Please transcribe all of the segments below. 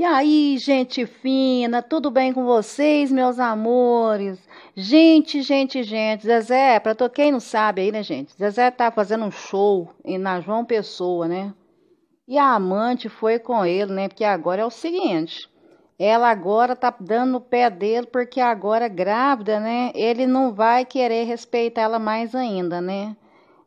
E aí, gente fina, tudo bem com vocês, meus amores? Gente, gente, gente, Zezé, para to... quem não sabe aí, né, gente? Zezé tá fazendo um show na João Pessoa, né? E a amante foi com ele, né? Porque agora é o seguinte, ela agora tá dando no pé dele porque agora é grávida, né? Ele não vai querer respeitar ela mais ainda, né?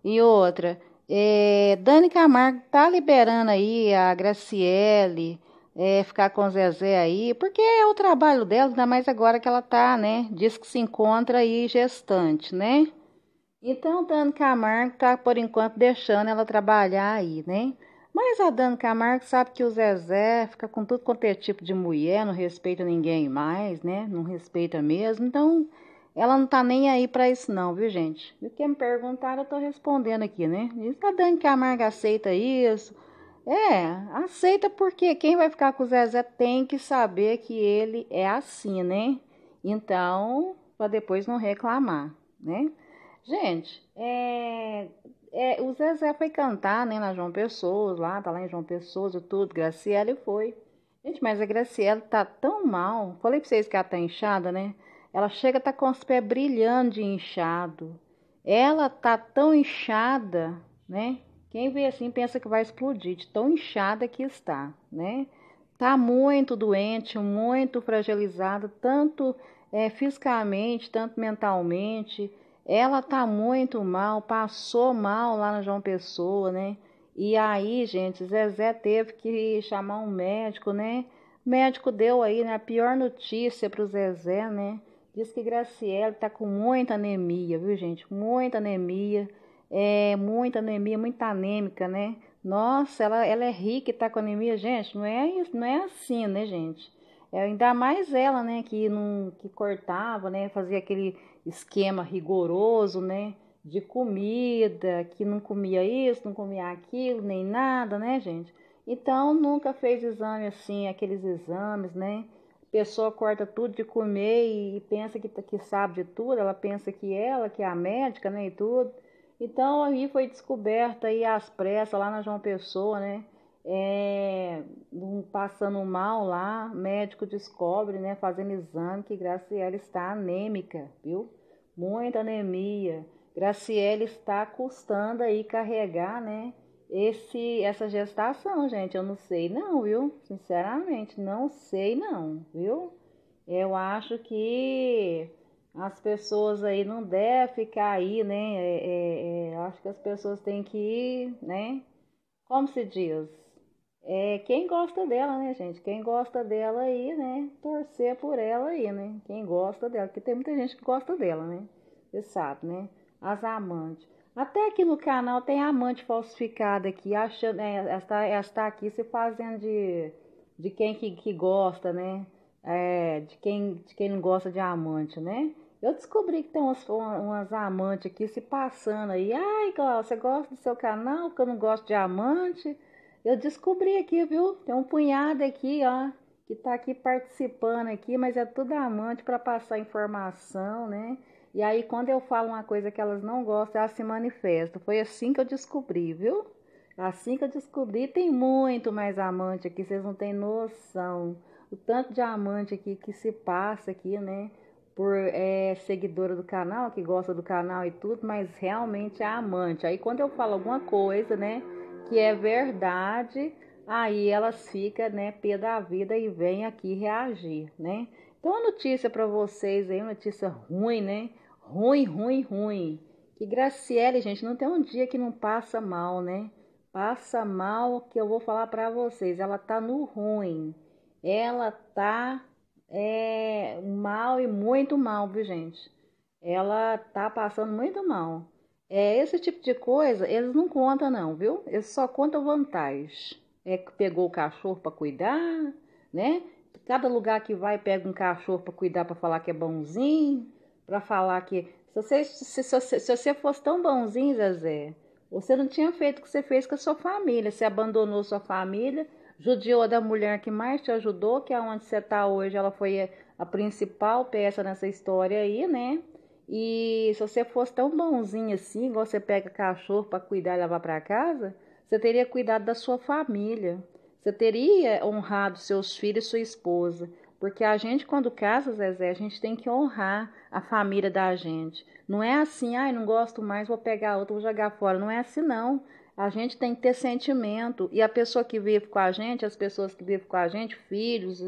E outra, é... Dani Camargo tá liberando aí a Graciele é, ficar com o Zezé aí, porque é o trabalho dela, ainda mais agora que ela tá, né? Diz que se encontra aí gestante, né? Então, Dani Camargo tá, por enquanto, deixando ela trabalhar aí, né? Mas a Dani Camargo sabe que o Zezé fica com tudo quanto é tipo de mulher, não respeita ninguém mais, né? Não respeita mesmo. Então, ela não tá nem aí para isso não, viu, gente? E o que me perguntaram, eu tô respondendo aqui, né? Diz que a Dani Camargo aceita isso, é, aceita porque quem vai ficar com o Zezé tem que saber que ele é assim, né? Então, para depois não reclamar, né? Gente, é, é, o Zezé foi cantar né, na João Pessoa, lá, tá lá em João Pessoa e tudo, Graciela foi. Gente, mas a Graciela tá tão mal. Falei pra vocês que ela tá inchada, né? Ela chega, tá com os pés brilhando de inchado. Ela tá tão inchada, né? Quem vê assim pensa que vai explodir, de tão inchada que está, né? Tá muito doente, muito fragilizada, tanto é, fisicamente, tanto mentalmente. Ela tá muito mal, passou mal lá na João Pessoa, né? E aí, gente, Zezé teve que chamar um médico, né? O médico deu aí né, a pior notícia para o Zezé, né? Diz que Graciela tá com muita anemia, viu, gente? Muita anemia é, muita anemia, muito anêmica, né? Nossa, ela, ela é rica e tá com anemia, gente, não é, não é assim, né, gente? É, ainda mais ela, né, que, não, que cortava, né, fazia aquele esquema rigoroso, né, de comida, que não comia isso, não comia aquilo, nem nada, né, gente? Então, nunca fez exame assim, aqueles exames, né? Pessoa corta tudo de comer e, e pensa que, que sabe de tudo, ela pensa que ela, que é a médica, né, e tudo. Então aí foi descoberta aí às pressas lá na João Pessoa, né? É, um, passando mal lá, médico descobre, né? Fazendo exame que Graciela está anêmica, viu? Muita anemia. Graciela está custando aí carregar, né? Esse, essa gestação, gente, eu não sei não, viu? Sinceramente, não sei não, viu? Eu acho que as pessoas aí não devem ficar aí, né? É, é, é acho que as pessoas têm que ir, né? Como se diz? É quem gosta dela, né, gente? Quem gosta dela aí, né? Torcer por ela aí, né? Quem gosta dela, porque tem muita gente que gosta dela, né? Você sabe, né? As amantes. Até aqui no canal tem amante falsificada aqui, achando, né, Está, aqui se fazendo de, de quem que, que gosta, né? É, de, quem, de quem não gosta de amante, né? Eu descobri que tem umas, umas amantes aqui se passando aí. Ai, Cláudia, você gosta do seu canal? Porque eu não gosto de amante. Eu descobri aqui, viu? Tem um punhado aqui, ó, que tá aqui participando aqui, mas é tudo amante para passar informação, né? E aí, quando eu falo uma coisa que elas não gostam, elas se manifestam. Foi assim que eu descobri, viu? Assim que eu descobri, tem muito mais amante aqui, vocês não têm noção. O tanto de amante aqui que se passa aqui, né? por é, seguidora do canal, que gosta do canal e tudo, mas realmente é amante. Aí quando eu falo alguma coisa, né, que é verdade, aí elas ficam, né, pé da vida e vêm aqui reagir, né? Então a notícia para vocês aí, notícia ruim, né? Ruim, ruim, ruim. Que Graciele, gente, não tem um dia que não passa mal, né? Passa mal que eu vou falar para vocês. Ela tá no ruim. Ela tá é mal e muito mal, viu, gente? Ela tá passando muito mal. É, esse tipo de coisa, eles não contam, não, viu? Eles só contam vantagens. É que pegou o cachorro para cuidar, né? Cada lugar que vai pega um cachorro para cuidar, para falar que é bonzinho, para falar que se você, se, se, se você fosse tão bonzinho, Zezé, você não tinha feito o que você fez com a sua família. Você abandonou sua família judiou da mulher que mais te ajudou, que é onde você está hoje, ela foi a principal peça nessa história aí, né? E se você fosse tão bonzinho assim, igual você pega cachorro para cuidar e levar para casa, você teria cuidado da sua família. Você teria honrado seus filhos e sua esposa. Porque a gente, quando casa, Zezé, a gente tem que honrar a família da gente. Não é assim, ai, não gosto mais, vou pegar outra, vou jogar fora. Não é assim, não. A gente tem que ter sentimento. E a pessoa que vive com a gente, as pessoas que vivem com a gente, filhos,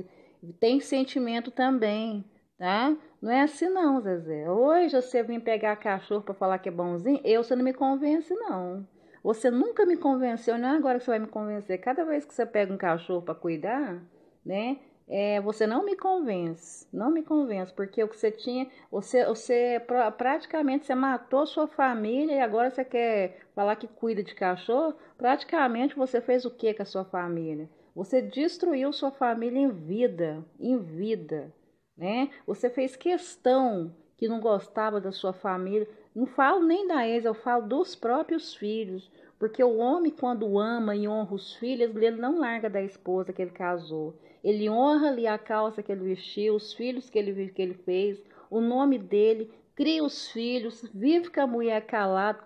tem sentimento também, tá? Não é assim não, Zezé. Hoje você vem pegar cachorro para falar que é bonzinho, eu você não me convence não. Você nunca me convenceu, não é agora que você vai me convencer. Cada vez que você pega um cachorro para cuidar, né? é, você não me convence, não me convence, porque o que você tinha, você, você praticamente você matou sua família e agora você quer falar que cuida de cachorro? Praticamente você fez o que com a sua família? Você destruiu sua família em vida, em vida, né? Você fez questão que não gostava da sua família. Não falo nem da ex, eu falo dos próprios filhos. Porque o homem, quando ama e honra os filhos, ele não larga da esposa que ele casou. Ele honra ali a calça que ele vestiu, os filhos que ele, que ele fez, o nome dele, cria os filhos, vive com a mulher calado,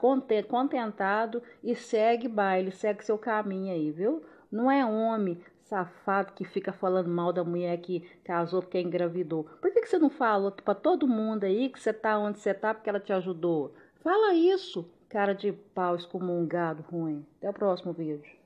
contentado e segue baile, segue seu caminho aí, viu? Não é homem safado que fica falando mal da mulher que casou porque engravidou. Por que, que você não fala para todo mundo aí que você tá onde você tá porque ela te ajudou? Fala isso, cara de pau excomungado ruim. Até o próximo vídeo.